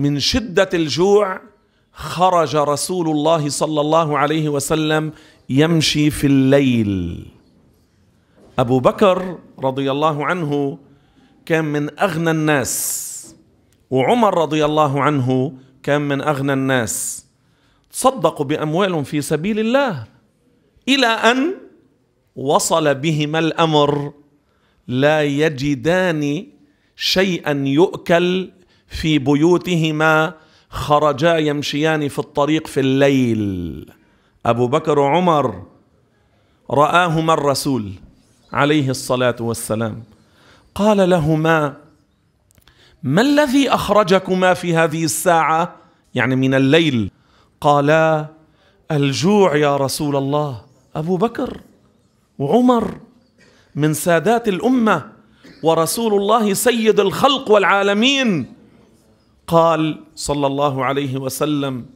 من شدة الجوع خرج رسول الله صلى الله عليه وسلم يمشي في الليل أبو بكر رضي الله عنه كان من أغنى الناس وعمر رضي الله عنه كان من أغنى الناس تصدقوا بأموالهم في سبيل الله إلى أن وصل بهما الأمر لا يجدان شيئا يؤكل في بيوتهما خرجا يمشيان في الطريق في الليل ابو بكر وعمر راهما الرسول عليه الصلاه والسلام قال لهما ما الذي اخرجكما في هذه الساعه يعني من الليل قالا الجوع يا رسول الله ابو بكر وعمر من سادات الامه ورسول الله سيد الخلق والعالمين قال صلى الله عليه وسلم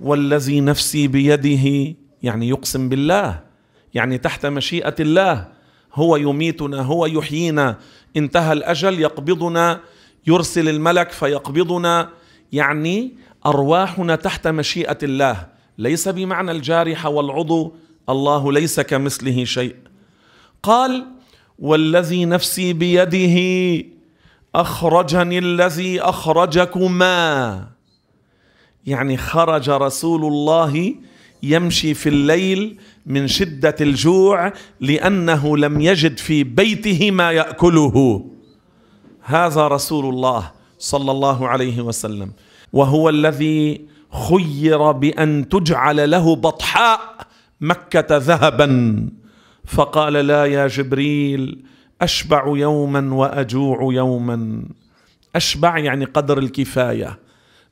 والذي نفسي بيده يعني يقسم بالله يعني تحت مشيئه الله هو يميتنا هو يحيينا انتهى الاجل يقبضنا يرسل الملك فيقبضنا يعني ارواحنا تحت مشيئه الله ليس بمعنى الجارحه والعضو الله ليس كمثله شيء قال والذي نفسي بيده أخرجني الذي أخرجكما يعني خرج رسول الله يمشي في الليل من شدة الجوع لأنه لم يجد في بيته ما يأكله هذا رسول الله صلى الله عليه وسلم وهو الذي خير بأن تجعل له بطحاء مكة ذهبا فقال لا يا جبريل اشبع يوما واجوع يوما اشبع يعني قدر الكفايه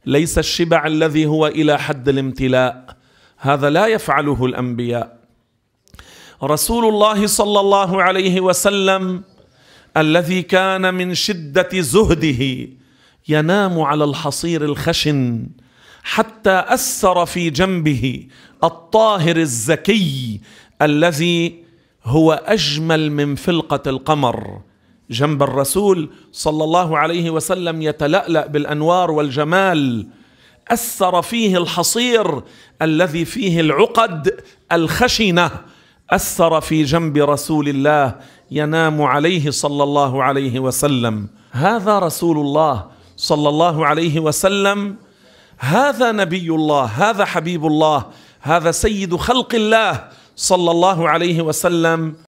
ليس الشبع الذي هو الى حد الامتلاء هذا لا يفعله الانبياء رسول الله صلى الله عليه وسلم الذي كان من شده زهده ينام على الحصير الخشن حتى اثر في جنبه الطاهر الزكي الذي هو اجمل من فلقه القمر جنب الرسول صلى الله عليه وسلم يتلالا بالانوار والجمال اثر فيه الحصير الذي فيه العقد الخشنه اثر في جنب رسول الله ينام عليه صلى الله عليه وسلم هذا رسول الله صلى الله عليه وسلم هذا نبي الله هذا حبيب الله هذا سيد خلق الله صلى الله عليه وسلم